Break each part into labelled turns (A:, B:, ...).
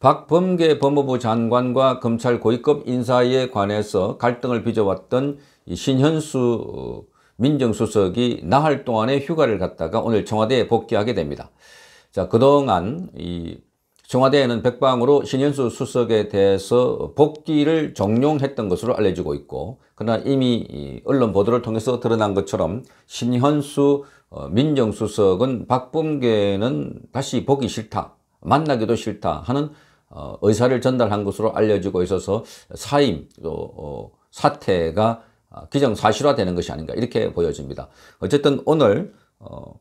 A: 박범계 법무부 장관과 검찰 고위급 인사에 관해서 갈등을 빚어왔던 신현수 어, 민정수석이 나흘 동안의 휴가를 갔다가 오늘 청와대에 복귀하게 됩니다. 자, 그동안 이 청와대에는 백방으로 신현수 수석에 대해서 복귀를 종용했던 것으로 알려지고 있고 그러나 이미 언론 보도를 통해서 드러난 것처럼 신현수 어, 민정수석은 박범계는 다시 보기 싫다 만나기도 싫다 하는 어, 의사를 전달한 것으로 알려지고 있어서 사임, 또 어, 사태가 아, 기정사실화되는 것이 아닌가 이렇게 보여집니다. 어쨌든 오늘 어,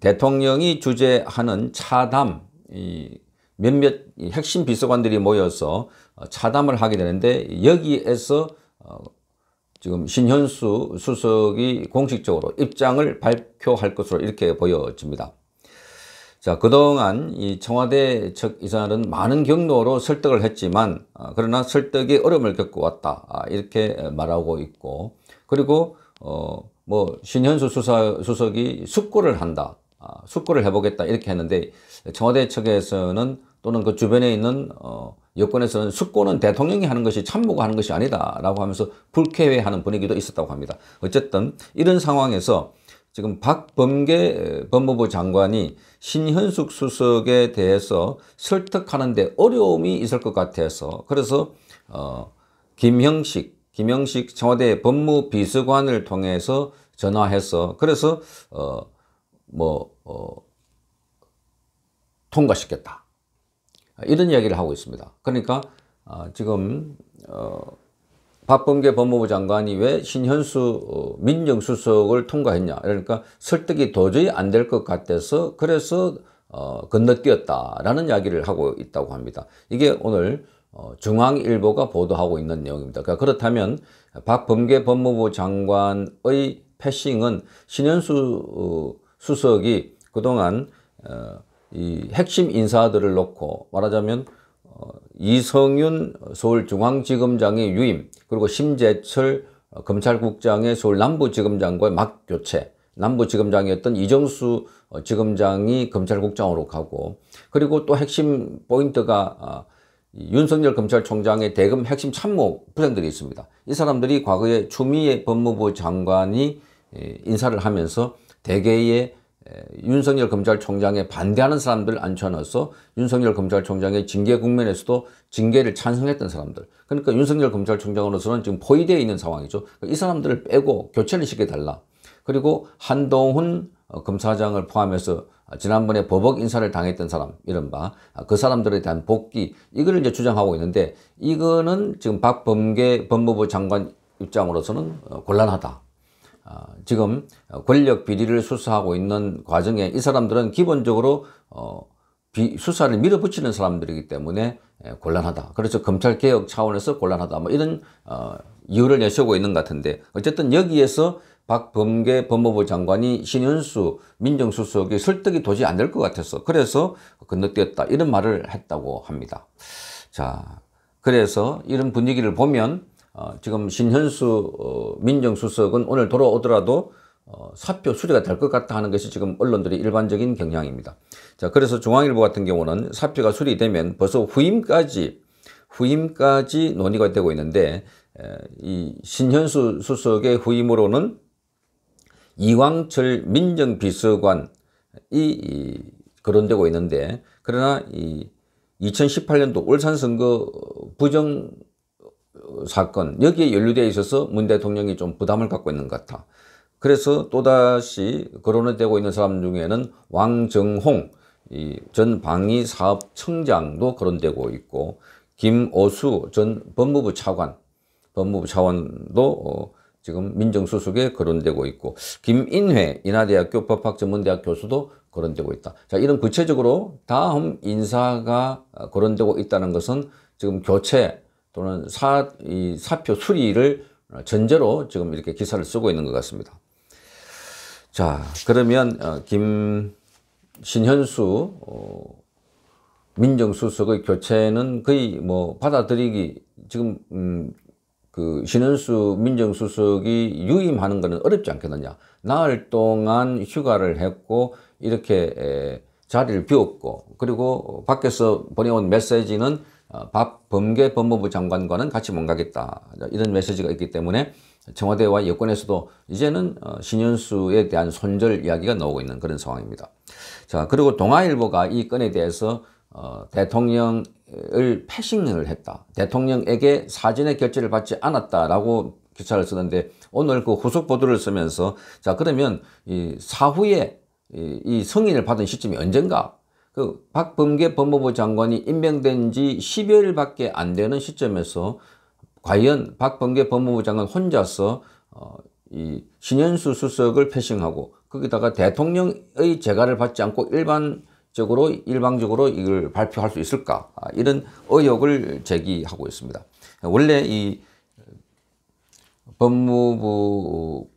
A: 대통령이 주재하는 차담 이 몇몇 핵심 비서관들이 모여서 어, 차담을 하게 되는데 여기에서 어, 지금 신현수 수석이 공식적으로 입장을 발표할 것으로 이렇게 보여집니다. 자, 그동안 이 청와대 측 이사는 많은 경로로 설득을 했지만, 아, 그러나 설득이 어려움을 겪고 왔다. 아, 이렇게 말하고 있고, 그리고, 어, 뭐, 신현수 수사, 수석이 숙고를 한다. 아, 숙고를 해보겠다. 이렇게 했는데, 청와대 측에서는 또는 그 주변에 있는, 어, 여권에서는 숙고는 대통령이 하는 것이 참모가 하는 것이 아니다라고 하면서 불쾌해하는 분위기도 있었다고 합니다. 어쨌든 이런 상황에서 지금 박범계 법무부 장관이 신현숙 수석에 대해서 설득하는데 어려움이 있을 것 같아서 그래서 어, 김형식, 김형식 청와대 법무비서관을 통해서 전화해서 그래서 어, 뭐 어, 통과시켰다. 이런 이야기를 하고 있습니다. 그러니까 어, 지금 어, 박범계 법무부 장관이 왜 신현수 어, 민정수석을 통과했냐 그러니까 설득이 도저히 안 될 것 같아서 그래서 어, 건너뛰었다라는 이야기를 하고 있다고 합니다. 이게 오늘 어, 중앙일보가 보도하고 있는 내용입니다. 그러니까 그렇다면 박범계 법무부 장관의 패싱은 신현수 어, 수석이 그동안 어, 이 핵심 인사들을 놓고 말하자면 이성윤 서울중앙지검장의 유임 그리고 심재철 검찰국장의 서울 남부지검장과의 막교체 남부지검장이었던 이정수 지검장이 검찰국장으로 가고 그리고 또 핵심 포인트가 아, 윤석열 검찰총장의 대검 핵심 참모 부장들이 있습니다. 이 사람들이 과거에 추미애 법무부 장관이 인사를 하면서 대개의 윤석열 검찰총장에 반대하는 사람들 앉혀놔서 윤석열 검찰총장의 징계 국면에서도 징계를 찬성했던 사람들 그러니까 윤석열 검찰총장으로서는 지금 포위되어 있는 상황이죠 그러니까 이 사람들을 빼고 교체를 시켜달라 그리고 한동훈 어, 검사장을 포함해서 아, 지난번에 버벅 인사를 당했던 사람 이른바 아, 그 사람들에 대한 복귀 이거를 이제 주장하고 있는데 이거는 지금 박범계 법무부 장관 입장으로서는 어, 곤란하다 어, 지금 권력 비리를 수사하고 있는 과정에 이 사람들은 기본적으로 어, 수사를 밀어붙이는 사람들이기 때문에 예, 곤란하다. 그래서 그렇죠. 검찰개혁 차원에서 곤란하다. 뭐 이런 어, 이유를 내세우고 있는 것 같은데 어쨌든 여기에서 박범계 법무부 장관이 신윤수 민정수석의 설득이 도저히 안될 것 같아서 그래서 건너뛰었다 이런 말을 했다고 합니다. 자 그래서 이런 분위기를 보면 어, 지금 신현수 어, 민정수석은 오늘 돌아오더라도 어, 사표 수리가 될 것 같다 하는 것이 지금 언론들의 일반적인 경향입니다. 자, 그래서 중앙일보 같은 경우는 사표가 수리되면 벌써 후임까지 후임까지 논의가 되고 있는데 이 신현수 수석의 후임으로는 이광철 민정비서관이 이, 거론되고 있는데 그러나 이 2018년도 울산 선거 부정 사건 여기에 연루되어 있어서 문 대통령이 좀 부담을 갖고 있는 것 같아. 그래서 또다시 거론되고 있는 사람 중에는 왕정홍 이 전 방위사업청장도 거론되고 있고 김오수 전 법무부 차관 법무부 차관도 어, 지금 민정수석에 거론되고 있고 김인회 인하대학교 법학전문대학 교수도 거론되고 있다. 자 이런 구체적으로 다음 인사가 어, 거론되고 있다는 것은 지금 교체 또는 사, 이 사표 수리를 전제로 지금 이렇게 기사를 쓰고 있는 것 같습니다. 자, 그러면 어, 김신현수 어, 민정수석의 교체는 거의 뭐 받아들이기 지금 음, 그 신현수 민정수석이 유임하는 것은 어렵지 않겠느냐. 나흘 동안 휴가를 했고 이렇게 에, 자리를 비웠고 그리고 밖에서 보내온 메시지는 박 어, 범계 법무부 장관과는 같이 못 가겠다. 이런 메시지가 있기 때문에 청와대와 여권에서도 이제는 어, 신현수에 대한 손절 이야기가 나오고 있는 그런 상황입니다. 자, 그리고 동아일보가 이 건에 대해서 어, 대통령을 패싱을 했다. 대통령에게 사전에 결재를 받지 않았다라고 기사를 쓰는데 오늘 그 후속 보도를 쓰면서 자, 그러면 이 사후에 이, 이 성인을 받은 시점이 언젠가 그 박범계 법무부 장관이 임명된 지 10여일밖에 안 되는 시점에서 과연 박범계 법무부 장관 혼자서 어, 이 신현수 수석을 패싱하고 거기다가 대통령의 재가를 받지 않고 일반적으로 일방적으로 이걸 발표할 수 있을까 아, 이런 의혹을 제기하고 있습니다. 원래 이 법무부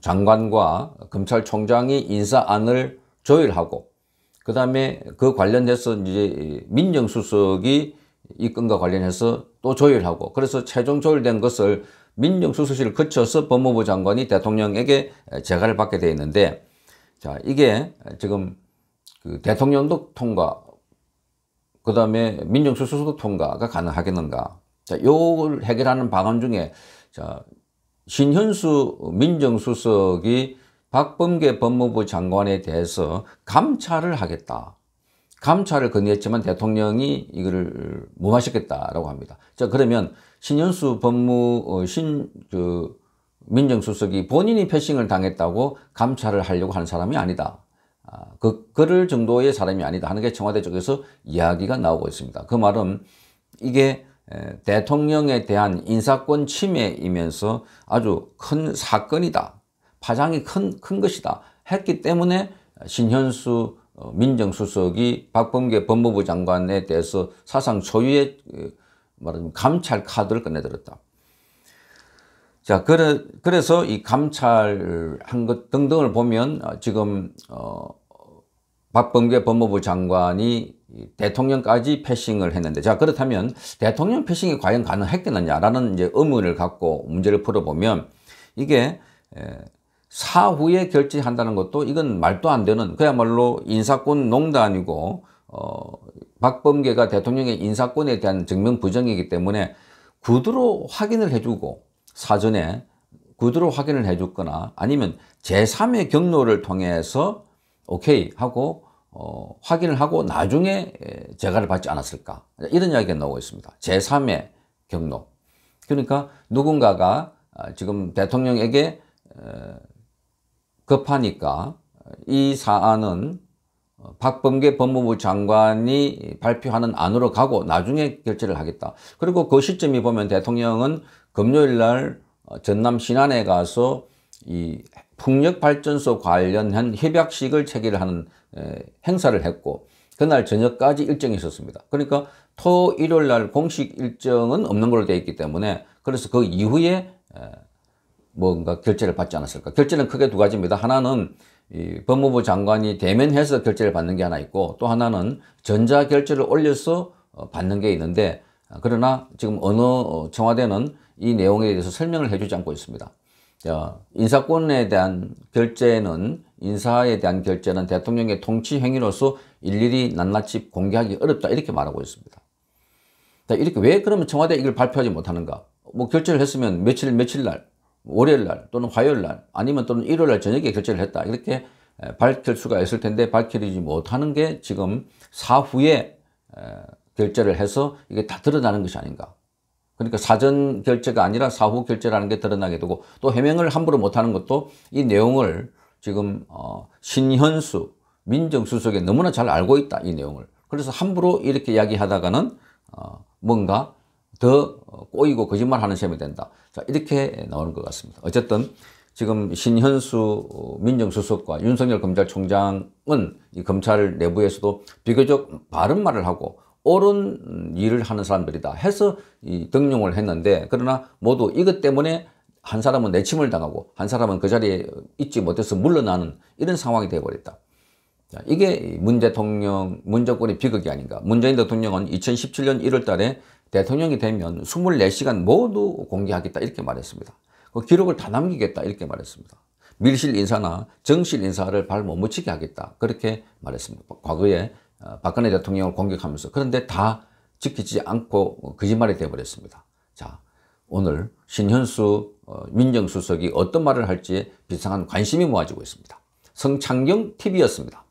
A: 장관과 검찰총장이 인사안을 조율하고 그 다음에 그 관련돼서 이제 민정수석이 이 건과 관련해서 또 조율하고 그래서 최종 조율된 것을 민정수석실을 거쳐서 법무부 장관이 대통령에게 제가를 받게 되어 있는데 자 이게 지금 그 대통령도 통과 그 다음에 민정수석도 통과가 가능하겠는가 자 요걸 해결하는 방안 중에 자 신현수 민정수석이 박범계 법무부 장관에 대해서 감찰을 하겠다. 감찰을 건의했지만 대통령이 이거를 무마시켰다라고 합니다. 자, 그러면 신현수 법무, 어, 신, 그, 민정수석이 본인이 패싱을 당했다고 감찰을 하려고 하는 사람이 아니다. 아, 그, 그럴 정도의 사람이 아니다 하는 게 청와대 쪽에서 이야기가 나오고 있습니다. 그 말은 이게 대통령에 대한 인사권 침해이면서 아주 큰 사건이다. 파장이 큰, 큰 것이다 했기 때문에 신현수 어, 민정수석이 박범계 법무부 장관에 대해서 사상 초유의 어, 말하자면 감찰 카드를 꺼내들었다. 자, 그래, 그래서 이 감찰한 것 등등을 보면 어, 지금 어, 박범계 법무부 장관이 대통령까지 패싱을 했는데 자 그렇다면 대통령 패싱이 과연 가능했겠느냐라는 이제 의문을 갖고 문제를 풀어보면 이게 사후에 결제한다는 것도 이건 말도 안 되는 그야말로 인사권 농단이고 어, 박범계가 대통령의 인사권에 대한 증명 부정이기 때문에 구두로 확인을 해주고 사전에 구두로 확인을 해줬거나 아니면 제3의 경로를 통해서 오케이 하고 어, 확인을 하고 나중에 재가를 받지 않았을까 이런 이야기가 나오고 있습니다. 제3의 경로 그러니까 누군가가 아, 지금 대통령에게 급하니까 이 사안은 박범계 법무부 장관이 발표하는 안으로 가고 나중에 결재를 하겠다. 그리고 그 시점이 보면 대통령은 금요일 날 전남 신안에 가서 이 풍력발전소 관련한 협약식을 체결하는 행사를 했고 그날 저녁까지 일정이 있었습니다. 그러니까 토, 일요일 날 공식 일정은 없는 걸로 되어 있기 때문에 그래서 그 이후에 뭔가 결재를 받지 않았을까. 결재는 크게 두 가지입니다. 하나는 이 법무부 장관이 대면해서 결재를 받는 게 하나 있고 또 하나는 전자 결재를 올려서 어, 받는 게 있는데 아, 그러나 지금 어느 어, 청와대는 이 내용에 대해서 설명을 해주지 않고 있습니다. 인사권에 대한 결재는 인사에 대한 결재는 대통령의 통치 행위로서 일일이 낱낱이 공개하기 어렵다 이렇게 말하고 있습니다. 이렇게 왜 그러면 청와대 이걸 발표하지 못하는가? 뭐 결재를 했으면 며칠 며칠 날 월요일 날 또는 화요일 날 아니면 또는 일요일 날 저녁에 결제를 했다. 이렇게 밝힐 수가 있을 텐데 밝혀지지 못하는 게 지금 사후에 결제를 해서 이게 다 드러나는 것이 아닌가. 그러니까 사전 결제가 아니라 사후 결제라는 게 드러나게 되고 또 해명을 함부로 못하는 것도 이 내용을 지금 어, 신현수 민정수석에 너무나 잘 알고 있다 이 내용을 그래서 함부로 이렇게 이야기하다가는 어, 뭔가 더 어, 꼬이고 거짓말하는 셈이 된다. 자, 이렇게 나오는 것 같습니다. 어쨌든 지금 신현수 어, 민정수석과 윤석열 검찰총장은 이 검찰 내부에서도 비교적 바른 말을 하고 옳은 일을 하는 사람들이다 해서 이 등용을 했는데 그러나 모두 이것 때문에 한 사람은 내침을 당하고 한 사람은 그 자리에 있지 못해서 물러나는 이런 상황이 되어버렸다. 자, 이게 문 대통령, 문 정권의 비극이 아닌가. 문재인 대통령은 2017년 1월 달에 대통령이 되면 24시간 모두 공개하겠다 이렇게 말했습니다. 그 기록을 다 남기겠다 이렇게 말했습니다. 밀실 인사나 정실 인사를 발 못 묻히게 하겠다 그렇게 말했습니다. 과거에 어, 박근혜 대통령을 공격하면서 그런데 다 지키지 않고 거짓말이 되어버렸습니다. 자 오늘 신현수 어, 민정수석이 어떤 말을 할지 비상한 관심이 모아지고 있습니다. 성창경 TV였습니다.